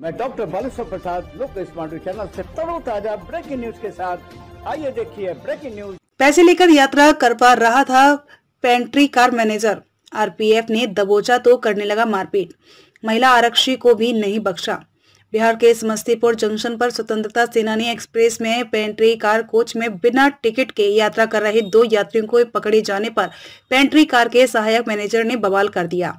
मैं डॉक्टर बालेश्वर प्रसाद लोक smart channel से ताजा ब्रेकिंग न्यूज के साथ आइए देखिए ब्रेकिंग न्यूज पैसे लेकर यात्रा कर पा रहा था पेंट्री कार मैनेजर आरपीएफ ने दबोचा तो करने लगा मारपीट महिला आरक्षी को भी नहीं बख्शा बिहार के समस्तीपुर जंक्शन पर स्वतंत्रता सेनानी एक्सप्रेस में पेंट्री कार कोच में बिना टिकट के यात्रा कर रहे दो यात्रियों को पकड़े जाने पर पेंट्री कार के सहायक मैनेजर ने बवाल कर दिया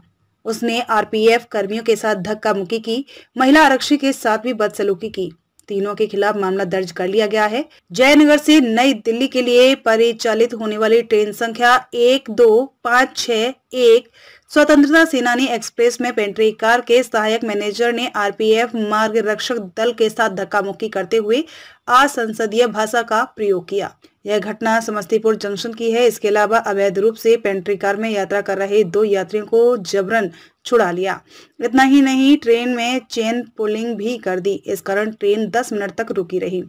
उसने आरपीएफ कर्मियों के साथ धक्का मुक्की की महिला आरक्षी के साथ भी बदसलूकी की तीनों के खिलाफ मामला दर्ज कर लिया गया है जयनगर से नई दिल्ली के लिए परिचालित होने वाली ट्रेन संख्या एक दो पाँच छ एक स्वतंत्रता सेनानी एक्सप्रेस में पेंट्री कार के सहायक मैनेजर ने आरपीएफ मार्ग रक्षक दल के साथ धक्का मुक्की करते हुए असंसदीय भाषा का प्रयोग किया यह घटना समस्तीपुर जंक्शन की है इसके अलावा अवैध रूप से पेंट्री कार में यात्रा कर रहे दो यात्रियों को जबरन छुड़ा लिया इतना ही नहीं ट्रेन में चेन पुलिंग भी कर दी इस कारण ट्रेन 10 मिनट तक रुकी रही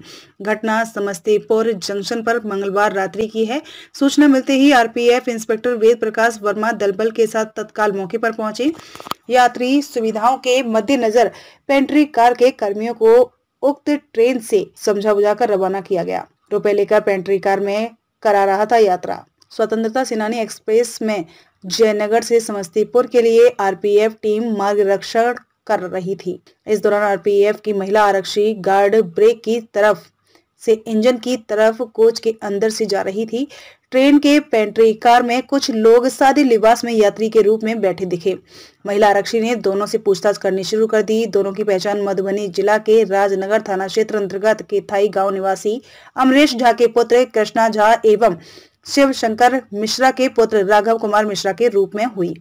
घटना समस्तीपुर जंक्शन पर मंगलवार रात्रि की है सूचना मिलते ही आरपीएफ इंस्पेक्टर वेद प्रकाश वर्मा दलबल के साथ तत्काल मौके पर पहुंचे यात्री सुविधाओं के मद्देनजर पेंट्री कार के कर्मियों को उक्त ट्रेन से समझा बुझाकर रवाना किया गया रुपए तो लेकर पेंट्री कार में करा रहा था यात्रा स्वतंत्रता सेनानी एक्सप्रेस में जयनगर से समस्तीपुर के लिए आरपीएफ टीम मार्ग रक्षण कर रही थी इस दौरान आरपीएफ की महिला आरक्षी गार्ड ब्रेक की तरफ से इंजन की तरफ कोच के अंदर से जा रही थी ट्रेन के पेंट्री कार में कुछ लोग सादे लिबास में यात्री के रूप में बैठे दिखे महिला आरक्षी ने दोनों से पूछताछ करनी शुरू कर दी दोनों की पहचान मधुबनी जिला के राजनगर थाना क्षेत्र अंतर्गत के थाई गांव निवासी अमरेश झा के पुत्र कृष्णा झा एवं शिव शंकर मिश्रा के पुत्र राघव कुमार मिश्रा के रूप में हुई